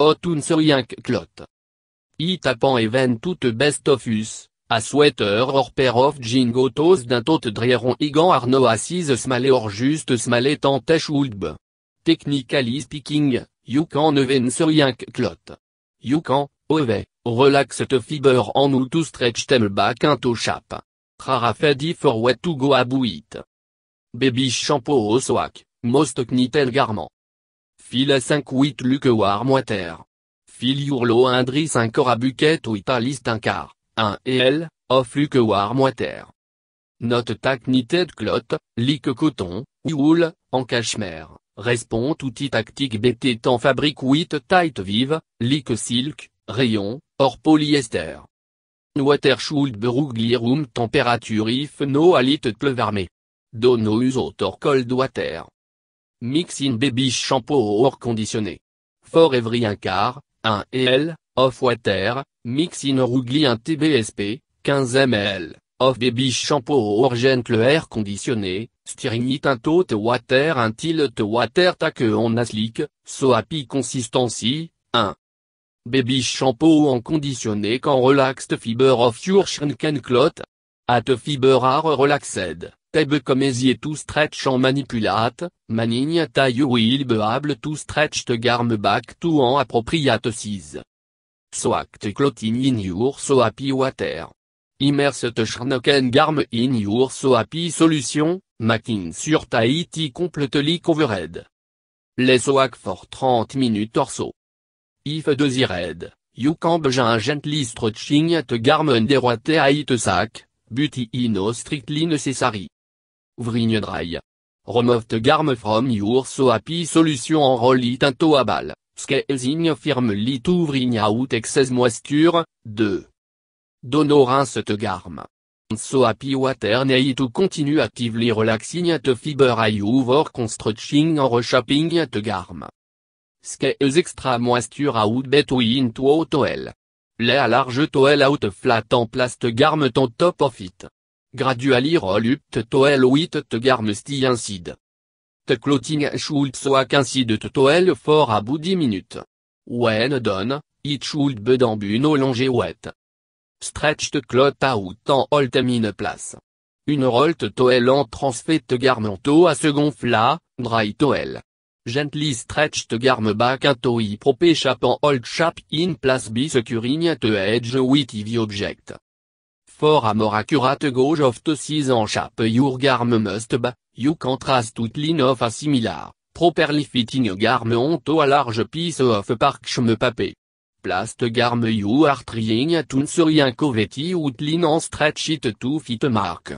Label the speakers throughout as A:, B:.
A: Otunseryank clot. I tapan even toute best of us, a sweater or pair of jingotos d'un tot drieron igan arno assise smalé or juste smale en oudb. Technically speaking, you can even que clotte. You can, ove, relax the fiber en ou to stretch them back into shape. for what to go about it. Baby shampoo oswak, most knitel garment. Fil à 5 8 Luke moiter. Fil Yurlo Indri 5 or à ou italiste un car. 1 et L, off Luke moiter. Note nited clot, lique coton, houle, en cachemire, respond outil tactique BT en fabrique 8 tight vive, lique silk, rayon, or polyester. Water rougli room temperature if no alit plevarme. Dono usot tor cold water. Mix in baby shampoo or conditionné. For every un quart, 1 L, of water, mix in un 1 TBSP, 15 ml, of baby shampoo or gentle air conditionné, stirring it un tot water un tilt water tac on a slick, so happy consistency, 1. Baby shampoo en conditionné quand relaxed fiber of your shrink clot. At fiber are relaxed. Tebe est tout stretch en manipulate, manigne you will il beable tout stretch te garme back tout en appropriate 6. te clotting in your so happy water. Immerse te charnoken garme in your so happy solution, making sur Tahiti completely covered. Les soak for 30 minutes or so. If desired, you can be gently stretching at garme underwater sac, but in no strictly necessary. Vrigne dry. the garm from your soapy solution solution roll it into a ball, firme firmly to wring out excess moisture, 2. Donorin the garm. So happy water need to continue actively relaxing at fiber I over construction or reshaping at garm. Scales extra moisture out between to towels. Lay a large towel out flat place the garm on top of it gradualir rolupt toel huit te garmesti incide. Te clotting should soak incide te toel for about bout dix minutes. When done, it should be long bedambuno longe wet. Stretch te clot out en holt mine place. Une rolte toel en transfet te garmento à second fla, dry toel. Gently stretch te garme back into toi propé chap en hold chap in place bis te edge with object for accurate gauge of the season sharp your garm must be, you contrast toute line of a similar, properly fitting garm onto a large piece of parchment paper. Plast garm you are trying to covetti out outline and stretch it to fit mark.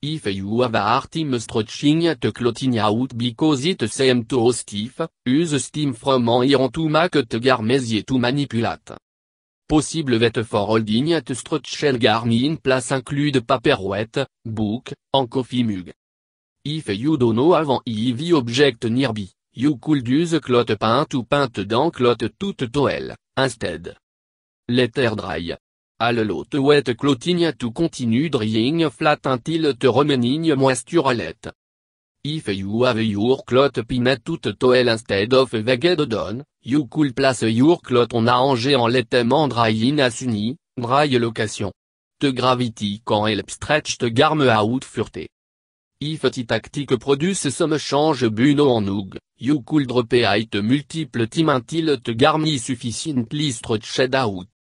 A: If you have a hard stretching to clotting out because it seems too stiff, use steam from an iron to make it garm to manipulate. Possible wet for holding at Garni garmin place include paperwet, book, en coffee mug. If you don't know avant IV object nearby, you could use cloth paint ou paint dans clotte toute toile, instead. Letter dry. All lot wet clothing to continue drying flat until the remaining moisture let. If you have your clot pinned toute toel instead of wagged down, you could place your clot on a arrangé en let them dry in a sunny, dry location. The gravity can help stretch the garm out furté. If the tactic produce some change buno en oog, you could drop it multiple team until the garment is sufficiently stretched out.